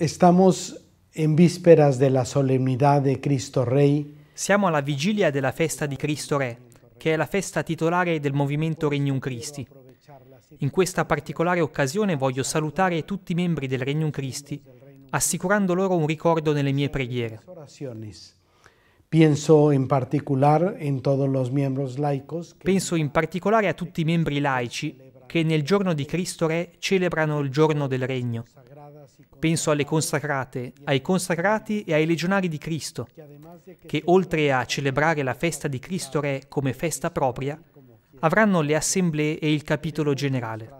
Estamos en vísperas de la solemnidad de Cristo Rey. Siamo alla vigilia della festa di Cristo Re, che è la festa titolare del movimento Regnum Christi. In questa particolare occasione voglio salutare tutti i membri del Regnum Christi, assicurando loro un ricordo nelle mie preghiere. Penso in particolare a tutti i membri laici che nel giorno di Cristo Re celebrano il giorno del Regno, Penso alle consacrate, ai consacrati e ai legionari di Cristo, che oltre a celebrare la festa di Cristo Re come festa propria, avranno le assemblee e il capitolo generale.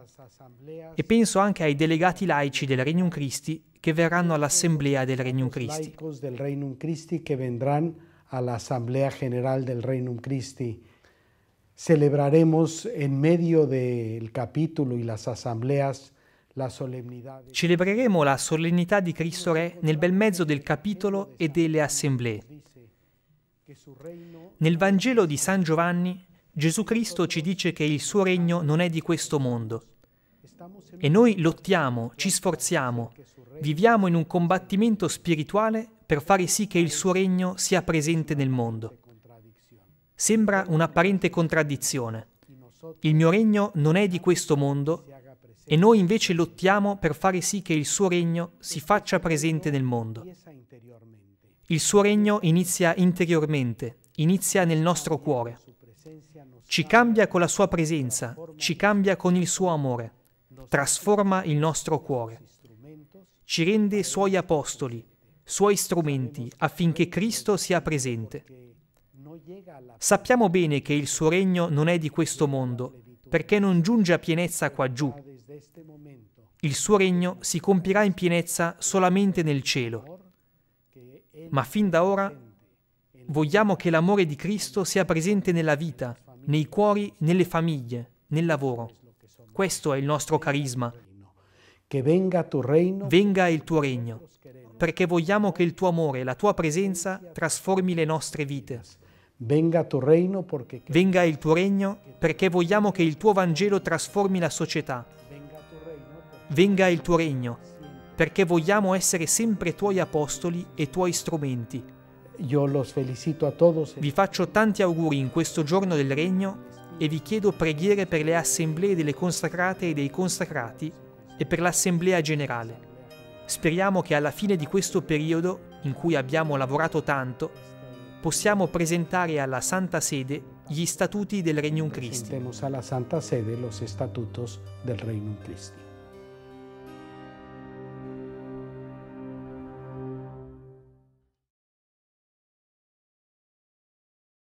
E penso anche ai delegati laici del Regnum Christi che verranno all'assemblea del Regnum Christi. del Regnum all'assemblea generale del Regnum Christi. Celebraremos en medio del capitolo e le assemblee la solennità. Celebreremo la solennità di Cristo Re nel bel mezzo del capitolo e delle assemblee. Nel Vangelo di San Giovanni Gesù Cristo ci dice che il suo regno non è di questo mondo. E noi lottiamo, ci sforziamo, viviamo in un combattimento spirituale per fare sì che il suo regno sia presente nel mondo. Sembra un'apparente contraddizione. Il mio regno non è di questo mondo e noi invece lottiamo per fare sì che il suo regno si faccia presente nel mondo. Il suo regno inizia interiormente, inizia nel nostro cuore. Ci cambia con la sua presenza, ci cambia con il suo amore, trasforma il nostro cuore. Ci rende suoi apostoli, suoi strumenti affinché Cristo sia presente. Sappiamo bene che il suo regno non è di questo mondo, perché non giunge a pienezza qua giù. Il suo regno si compirà in pienezza solamente nel cielo. Ma fin da ora vogliamo che l'amore di Cristo sia presente nella vita, nei cuori, nelle famiglie, nel lavoro. Questo è il nostro carisma. Venga il tuo regno, perché vogliamo che il tuo amore, la tua presenza trasformi le nostre vite. Venga il tuo regno perché vogliamo che il tuo Vangelo trasformi la società. Venga il tuo regno perché vogliamo essere sempre tuoi apostoli e tuoi strumenti. Vi faccio tanti auguri in questo giorno del regno e vi chiedo preghiere per le assemblee delle consacrate e dei consacrati e per l'assemblea generale. Speriamo che alla fine di questo periodo, in cui abbiamo lavorato tanto, possiamo presentare alla Santa Sede gli statuti del Regnum Christi. Presentemos alla Santa Sede los estatutos del Regnum Christi.